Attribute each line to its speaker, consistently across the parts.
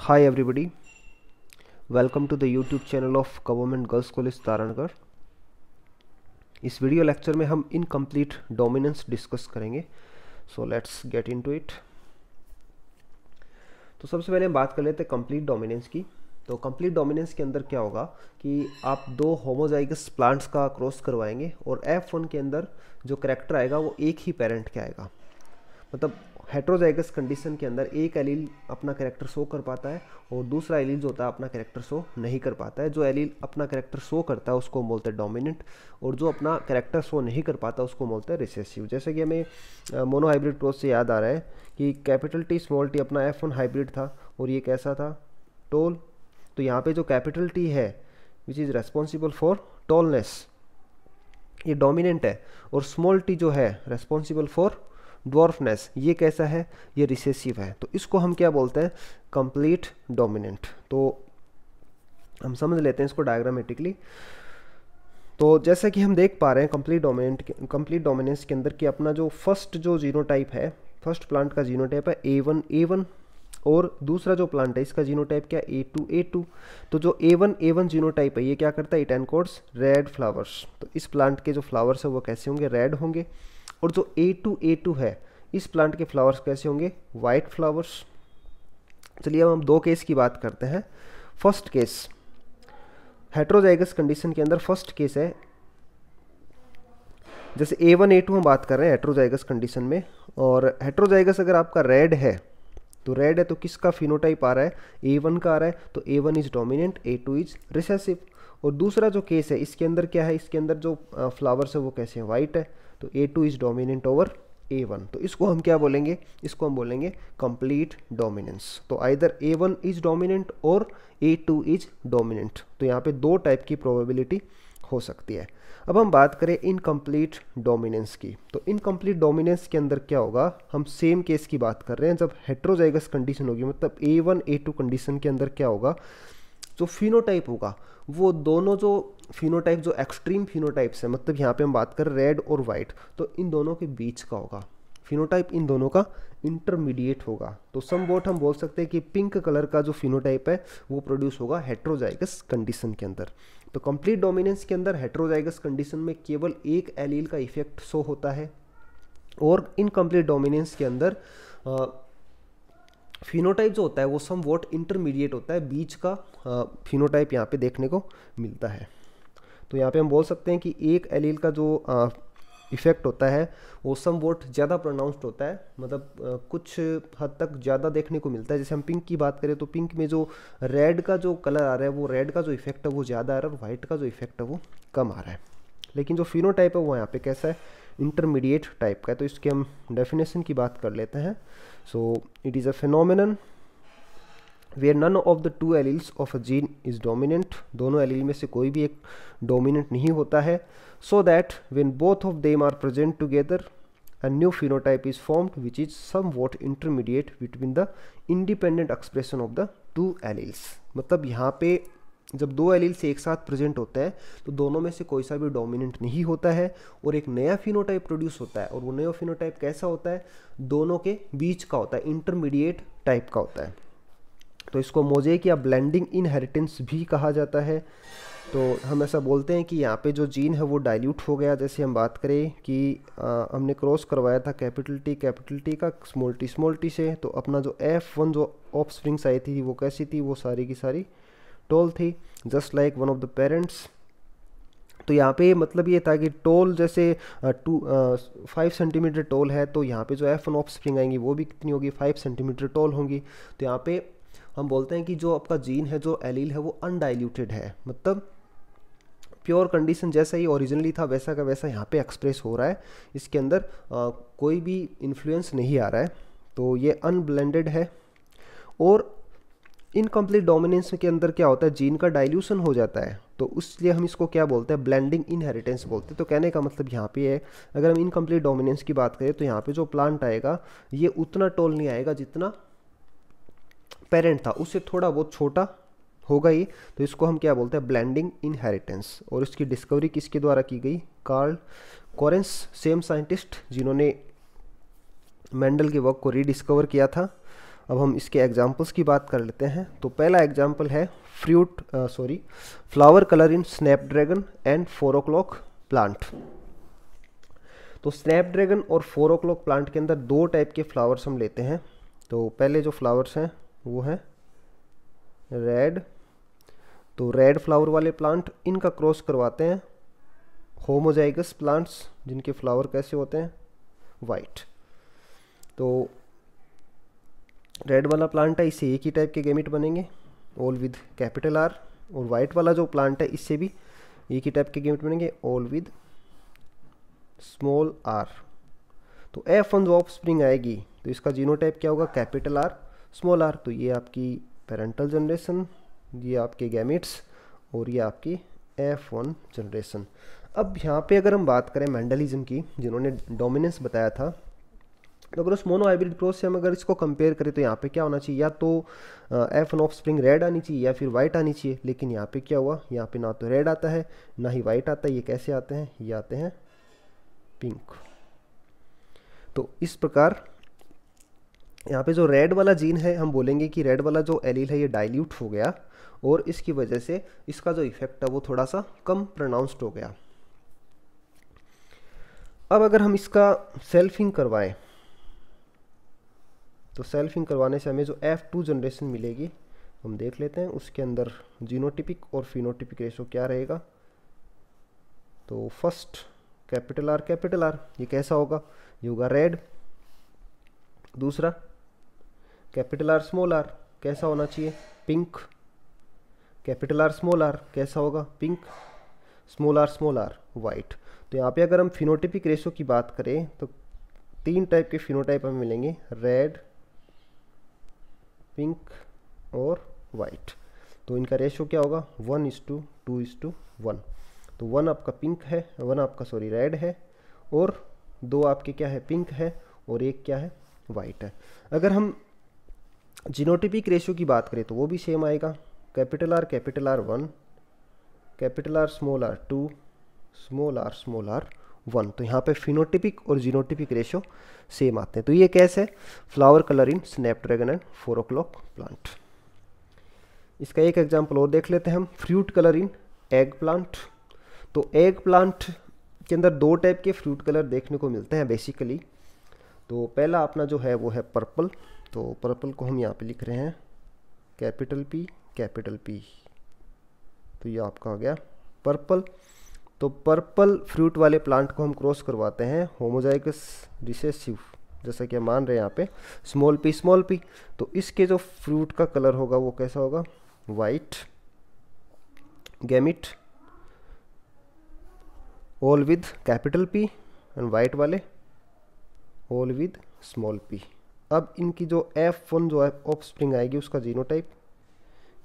Speaker 1: Hi everybody welcome to the YouTube channel of government girls college Tarangarh. इस video lecture में हम incomplete dominance discuss करेंगे so let's get into it तो सबसे पहले बात कर लेते हैं कंप्लीट डोमिनेंस की तो कंप्लीट डोमिनेंस के अंदर क्या होगा कि आप दो होमोजाइगस प्लांट्स का क्रॉस करवाएंगे और एफ वन के अंदर जो करेक्टर आएगा वो एक ही पेरेंट के आएगा मतलब हेट्रोजाइगस कंडीशन के अंदर एक एलील अपना करेक्टर शो कर पाता है और दूसरा एलील जो होता है अपना करेक्टर शो नहीं कर पाता है जो एलील अपना करेक्टर शो करता है उसको बोलते हैं डोमिनेंट और जो अपना करेक्टर शो नहीं कर पाता उसको बोलते हैं रिसेसिव जैसे कि हमें मोनोहाइब्रिड टोस से याद आ रहा है कि कैपिटल टी स्मॉल टी अपना एफ हाइब्रिड था और ये कैसा था टोल तो यहाँ पर जो कैपिटल टी है which is responsible for tallness ये डोमिनेंट है और स्मॉल टी जो है रेस्पॉन्सिबल फॉर ड्वार्फनेस ये कैसा है ये रिसेसिव है तो इसको हम क्या बोलते हैं कंप्लीट डोमिनेंट तो हम समझ लेते हैं इसको डायग्रामेटिकली तो जैसा कि हम देख पा रहे हैं कंप्लीट डोमिनेंट कंप्लीट डोमिनेंस के अंदर कि अपना जो फर्स्ट जो जीनोटाइप है फर्स्ट प्लांट का जीनोटाइप है ए वन ए वन और दूसरा जो प्लांट है इसका जीनोटाइप क्या ए टू ए टू तो जो A one A one genotype है ये क्या करता है इट एनकोड्स रेड फ्लावर्स तो इस प्लांट के जो फ्लावर्स है वो कैसे होंगे रेड होंगे और जो ए टू ए टू है इस प्लांट के फ्लावर्स कैसे होंगे वाइट फ्लावर्स चलिए अब हम दो केस की बात करते हैं फर्स्ट केस हेट्रोजाइगस कंडीशन के अंदर फर्स्ट केस है जैसे ए वन ए टू हम बात कर रहे हैं हेट्रोजाइगस कंडीशन में और हेट्रोजाइगस अगर आपका रेड है तो रेड है तो किसका फिनोटाइप आ रहा है ए वन का आ रहा है तो A one is dominant A two is recessive और दूसरा जो केस है इसके अंदर क्या है इसके अंदर जो फ्लावर्स है वो कैसे हैं वाइट है तो A two is dominant over A one तो इसको हम क्या बोलेंगे इसको हम बोलेंगे कंप्लीट डोमिनेंस तो either A one is dominant और ए टू इज डोमिनेंट तो यहाँ पे दो टाइप की प्रोबेबिलिटी हो सकती है अब हम बात करें इनकम्प्लीट डोमिनेंस की तो इनकम्प्लीट डोमिनेंस के अंदर क्या होगा हम सेम केस की बात कर रहे हैं जब हेट्रोजाइगस कंडीशन होगी मतलब A one A two condition के अंदर क्या होगा जो फिनोटाइप होगा वो दोनों जो फिनोटाइप जो एक्सट्रीम फिनोटाइप्स हैं मतलब यहाँ पे हम बात कर रेड और वाइट तो इन दोनों के बीच का होगा फिनोटाइप इन दोनों का इंटरमीडिएट होगा तो सम वोट हम बोल सकते हैं कि पिंक कलर का जो फिनोटाइप है वो प्रोड्यूस होगा हेट्रोजाइगस कंडीशन के अंदर तो कंप्लीट डोमिनेंस के अंदर हेट्रोजाइगस कंडीशन में केवल एक एलील का इफेक्ट शो होता है और इनकम्प्लीट डोमिनेंस के अंदर फिनोटाइप जो होता है वो सम वोट इंटरमीडिएट होता है बीच का फिनोटाइप यहाँ पे देखने को मिलता है तो यहाँ पे हम बोल सकते हैं कि एक एलील का जो आ, इफेक्ट होता है वो सम वोट ज़्यादा प्रोनाउंस्ड होता है मतलब आ, कुछ हद तक ज़्यादा देखने को मिलता है जैसे हम पिंक की बात करें तो पिंक में जो रेड का जो कलर आ रहा है वो रेड का जो इफेक्ट है वो ज़्यादा आ रहा है और वाइट का जो इफेक्ट है वो कम आ रहा है लेकिन जो फिनोटाइप है वो यहाँ पे कैसा है इंटरमीडिएट टाइप का है तो इसके हम डेफिनेशन की बात कर लेते हैं so it is a phenomenon where none of the two alleles of a gene is dominant दोनों एलील में से कोई भी एक डोमिनेंट नहीं होता है so that when both of them are present together a new is formed which is somewhat intermediate between the independent expression of the two alleles मतलब यहाँ पे जब दो एलील्स एक साथ प्रेजेंट होते हैं तो दोनों में से कोई सा भी डोमिनेंट नहीं होता है और एक नया फिनोटाइप प्रोड्यूस होता है और वो नया फिनोटाइप कैसा होता है दोनों के बीच का होता है इंटरमीडिएट टाइप का होता है तो इसको मोजे या ब्लेंडिंग इनहेरिटेंस भी कहा जाता है तो हम ऐसा बोलते हैं कि यहाँ पे जो जीन है वो डाइल्यूट हो गया जैसे हम बात करें कि आ, हमने क्रॉस करवाया था कैपिटल टी कैपिटल टी का स्मॉल टी स्मॉल टी से तो अपना जो एफ वन जो ऑफ स्प्रिंग्स आई थी वो कैसी थी वो सारी की सारी टोल थी just like one of the parents तो यहाँ पे मतलब ये था कि टोल जैसे टू फाइव सेंटीमीटर टोल है तो यहाँ पे जो एफ एन ऑफ स्प्रिंग आएंगी वो भी कितनी होगी फाइव सेंटीमीटर टोल होंगी तो यहाँ पे हम बोलते हैं कि जो आपका जीन है जो एलील है वो अनडाइल्यूटेड है मतलब प्योर कंडीशन जैसा ही ओरिजिनली था वैसा का वैसा यहाँ पे एक्सप्रेस हो रहा है इसके अंदर आ, कोई भी इन्फ्लुएंस नहीं आ रहा है तो ये अनब्लेंडेड है और इनकम्प्लीट डोमिनेंस के अंदर क्या होता है जीन का डाइल्यूशन हो जाता है तो लिए हम इसको क्या बोलते हैं ब्लेंडिंग इनहेरिटेंस बोलते हैं तो कहने का मतलब यहाँ पे है अगर हम इनकम्प्लीट डोमिनेंस की बात करें तो यहाँ पे जो प्लांट आएगा ये उतना टोल नहीं आएगा जितना पेरेंट था उससे थोड़ा बहुत छोटा होगा ही तो इसको हम क्या बोलते हैं ब्लैंडिंग इनहेरिटेंस और इसकी डिस्कवरी किसके द्वारा की गई कार्ल कॉरेंस सेम साइंटिस्ट जिन्होंने मेंडल के वर्क को रीडिस्कवर किया था अब हम इसके एग्जाम्पल्स की बात कर लेते हैं तो पहला एग्जाम्पल है fruit sorry flower colour in snapdragon and four o'clock plant तो स्नैपड्रैगन और फोर ओ क्लॉक प्लांट के अंदर दो टाइप के फ्लावर्स हम लेते हैं तो पहले जो फ्लावर्स हैं वो हैं रेड तो रेड फ्लावर वाले प्लांट इनका क्रॉस करवाते हैं होमोजाइगस प्लांट्स जिनके फ्लावर कैसे होते हैं वाइट तो रेड वाला प्लांट है इससे एक ही टाइप के गेमिट बनेंगे ऑल विद कैपिटल आर और वाइट वाला जो प्लांट है इससे भी एक ही टाइप के गेमिट बनेंगे ऑल विद स्मॉल आर तो एफ ऑन ऑफ स्प्रिंग आएगी तो इसका जीनो टाइप क्या होगा कैपिटल आर स्मॉल आर तो ये आपकी पेरेंटल जनरेशन ये आपके गैमिट्स और ये आपकी एफ वन जनरेशन अब यहाँ पे अगर हम बात करें मैंडलिज्म की जिन्होंने डोमिनेंस बताया था तो अगर उस मोनो हाइब्रिड प्रो से हम अगर इसको कंपेयर करें तो यहाँ पे क्या होना चाहिए या तो F one offspring red आनी चाहिए या फिर वाइट आनी चाहिए लेकिन यहाँ पे क्या हुआ यहाँ पे ना तो रेड आता है ना ही वाइट आता है ये कैसे आते हैं ये आते हैं पिंक तो इस प्रकार यहाँ पे जो रेड वाला जीन है हम बोलेंगे कि रेड वाला जो एलील है ये डाइल्यूट हो गया और इसकी वजह से इसका जो इफेक्ट है वो थोड़ा सा कम प्रोनाउंस्ड हो गया अब अगर हम इसका सेल्फिंग करवाएं तो सेल्फिंग करवाने से हमें जो एफ़ टू जनरेशन मिलेगी हम देख लेते हैं उसके अंदर जीनोटिपिक और फिनोटिपिक रेशो क्या रहेगा तो first capital R capital R ये कैसा होगा ये होगा रेड दूसरा कैपिटल आर स्मॉल आर कैसा होना चाहिए pink capital R small R कैसा होगा pink small R small R white तो यहाँ पे अगर हम फिनोटिपिक रेशो की बात करें तो तीन टाइप के फिनोटाइप हमें मिलेंगे रेड पिंक और वाइट तो इनका रेशो क्या होगा one is to two is to one one one आपका पिंक है वन आपका सॉरी रेड है और दो आपके क्या है पिंक है और एक क्या है वाइट है अगर हम जिनोटिपिक रेशो की बात करें तो वो भी सेम आएगा capital R capital R one capital R small R two small R small R one तो यहाँ पे फिनोटिपिक और जीनोटिपिक रेशो सेम आते हैं तो ये कैसे है flower colour in snapdragon and four plant इसका एक एग्जाम्पल और देख लेते हैं हम fruit colour in eggplant तो एग प्लांट के अंदर दो टाइप के फ्रूट कलर देखने को मिलते हैं बेसिकली तो पहला अपना जो है वो है पर्पल तो पर्पल को हम यहाँ पे लिख रहे हैं कैपिटल पी कैपिटल पी तो ये आपका हो गया पर्पल तो पर्पल फ्रूट वाले प्लांट को हम क्रॉस करवाते हैं होमोजाइकस रिसेसिव जैसा कि हम मान रहे हैं यहाँ पे स्मॉल पी स्मॉल पी तो इसके जो फ्रूट का कलर होगा वो कैसा होगा white gamete all with capital P and white वाले ऑल विद स्मॉल पी अब इनकी जो एफ वन जो है ऑफ स्प्रिंग आएगी उसका genotype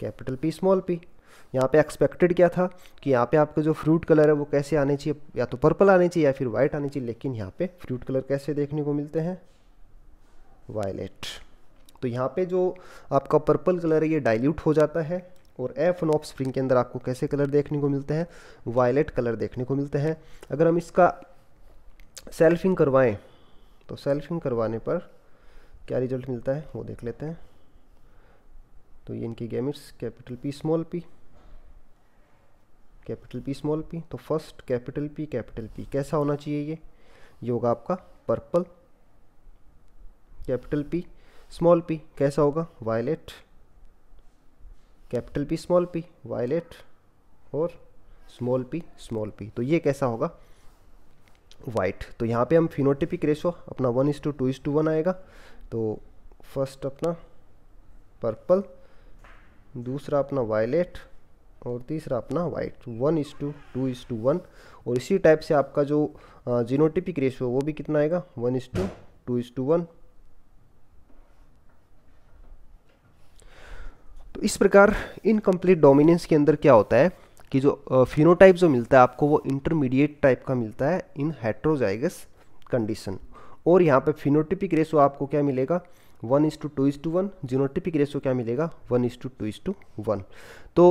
Speaker 1: capital P small P यहाँ पे एक्सपेक्टेड क्या था कि यहाँ पे आपका जो फ्रूट कलर है वो कैसे आने चाहिए या तो पर्पल आने चाहिए या फिर वाइट आने चाहिए लेकिन यहाँ पे फ्रूट कलर कैसे देखने को मिलते हैं वायलेट तो यहाँ पे जो आपका पर्पल कलर है ये डाइल्यूट हो जाता है और एफ ऑफ स्प्रिंग के अंदर आपको कैसे कलर देखने को मिलते हैं वायलेट कलर देखने को मिलते हैं अगर हम इसका सेल्फिंग करवाएं तो सेल्फिंग करवाने पर क्या रिजल्ट मिलता है वो देख लेते हैं तो ये इनकी gametes capital P small P capital P small P तो first capital P capital P कैसा होना चाहिए ये ये होगा आपका purple capital P small P कैसा होगा violet capital P small P violet और स्मॉल पी स्मॉल पी तो ये कैसा होगा वाइट तो यहाँ पे हम फिनोटिपिक रेशो अपना one is to two is to to one तो फर्स्ट अपना पर्पल दूसरा अपना वायलेट और तीसरा अपना white one is to two is to to one इसी टाइप से आपका जो जीनोटिपिक रेशियो वो भी कितना आएगा one is to two is to one one इस प्रकार इनकम्प्लीट डोमिनेंस के अंदर क्या होता है कि जो फिनोटाइप जो मिलता है आपको वो इंटरमीडिएट टाइप का मिलता है इन हेट्रोजाइगस कंडीशन और यहाँ पे फिनोटिपिक रेशो आपको क्या मिलेगा one is to two is to one genotypic ratio क्या मिलेगा one is to two is to one तो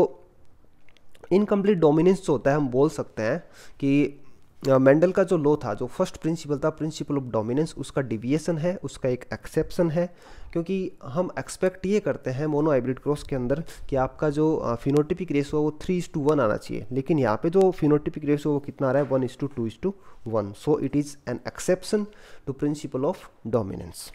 Speaker 1: इनकम्प्लीट डोमिनेंस जो होता है हम बोल सकते हैं कि मेंडल का जो लॉ था जो फर्स्ट प्रिंसिपल था प्रिंसिपल ऑफ डोमिनेंस उसका डिविएशन है उसका एक एक्सेप्शन है क्योंकि हम एक्सपेक्ट ये करते हैं मोनो हाइब्रिड क्रॉस के अंदर कि आपका जो फिनोटिपिक रेस हुआ वो थ्री इज टू वन आना चाहिए लेकिन यहाँ पे जो फिनोटिपिक रेस हुआ वो कितना आ रहा है one is to two is to one so it is an exception to principle of dominance